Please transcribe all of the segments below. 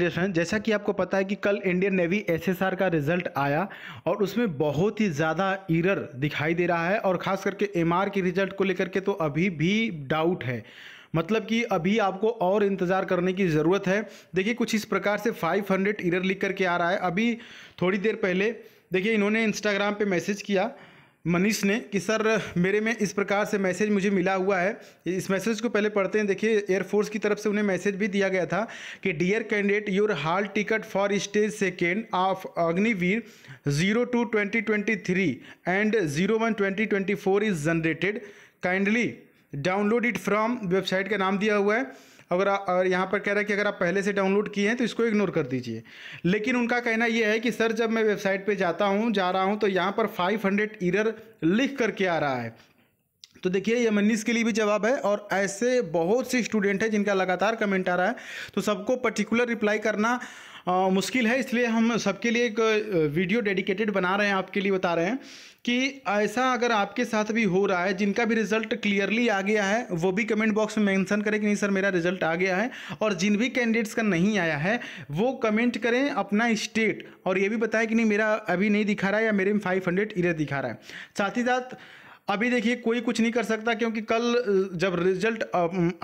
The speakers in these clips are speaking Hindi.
प्रिय फ्रेंड जैसा कि आपको पता है कि कल इंडियन नेवी एसएसआर का रिजल्ट आया और उसमें बहुत ही ज़्यादा इरर दिखाई दे रहा है और ख़ास करके एमआर के रिजल्ट को लेकर के तो अभी भी डाउट है मतलब कि अभी आपको और इंतज़ार करने की ज़रूरत है देखिए कुछ इस प्रकार से 500 इरर लिख करके आ रहा है अभी थोड़ी देर पहले देखिए इन्होंने इंस्टाग्राम पे मैसेज किया मनीष ने कि सर मेरे में इस प्रकार से मैसेज मुझे मिला हुआ है इस मैसेज को पहले पढ़ते हैं देखिए एयरफोर्स की तरफ से उन्हें मैसेज भी दिया गया था कि dear candidate your hall ticket for stage second of Agniveer zero two twenty twenty three and zero one twenty twenty four is generated kindly download it from website का नाम दिया हुआ है अगर और यहाँ पर कह रहा है कि अगर आप पहले से डाउनलोड किए हैं तो इसको इग्नोर कर दीजिए लेकिन उनका कहना यह है कि सर जब मैं वेबसाइट पर जाता हूँ जा रहा हूँ तो यहाँ पर फाइव हंड्रेड ईरर लिख करके आ रहा है तो देखिए ये मनीष के लिए भी जवाब है और ऐसे बहुत से स्टूडेंट हैं जिनका लगातार कमेंट आ रहा है तो सबको पर्टिकुलर रिप्लाई करना आ, मुश्किल है इसलिए हम सबके लिए एक वीडियो डेडिकेटेड बना रहे हैं आपके लिए बता रहे हैं कि ऐसा अगर आपके साथ भी हो रहा है जिनका भी रिजल्ट क्लियरली आ गया है वो भी कमेंट बॉक्स में मेंशन करें कि नहीं सर मेरा रिजल्ट आ गया है और जिन भी कैंडिडेट्स का नहीं आया है वो कमेंट करें अपना स्टेट और ये भी बताएं कि नहीं मेरा अभी नहीं दिखा रहा है या मेरे में फाइव हंड्रेड दिखा रहा है साथ ही साथ अभी देखिए कोई कुछ नहीं कर सकता क्योंकि कल जब रिजल्ट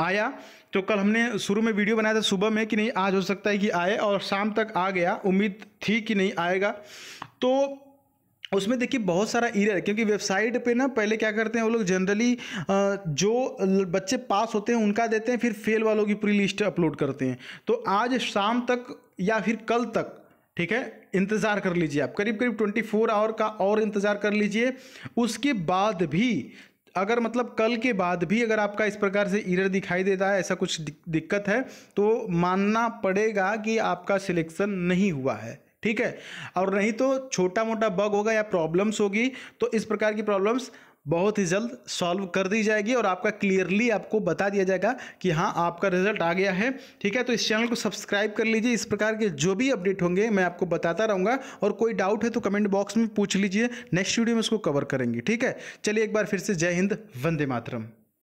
आया तो कल हमने शुरू में वीडियो बनाया था सुबह में कि नहीं आज हो सकता है कि आए और शाम तक आ गया उम्मीद थी कि नहीं आएगा तो उसमें देखिए बहुत सारा ईरर क्योंकि वेबसाइट पे ना पहले क्या करते हैं वो लोग जनरली जो बच्चे पास होते हैं उनका देते हैं फिर फेल वालों की पूरी लिस्ट अपलोड करते हैं तो आज शाम तक या फिर कल तक ठीक है इंतज़ार कर लीजिए आप करीब करीब 24 आवर का और इंतज़ार कर लीजिए उसके बाद भी अगर मतलब कल के बाद भी अगर आपका इस प्रकार से ईरर दिखाई देता है ऐसा कुछ दिक्कत है तो मानना पड़ेगा कि आपका सिलेक्शन नहीं हुआ है ठीक है और नहीं तो छोटा मोटा बग होगा या प्रॉब्लम्स होगी तो इस प्रकार की प्रॉब्लम्स बहुत ही जल्द सॉल्व कर दी जाएगी और आपका क्लियरली आपको बता दिया जाएगा कि हाँ आपका रिजल्ट आ गया है ठीक है तो इस चैनल को सब्सक्राइब कर लीजिए इस प्रकार के जो भी अपडेट होंगे मैं आपको बताता रहूँगा और कोई डाउट है तो कमेंट बॉक्स में पूछ लीजिए नेक्स्ट वीडियो में उसको कवर करेंगे ठीक है चलिए एक बार फिर से जय हिंद वंदे मातरम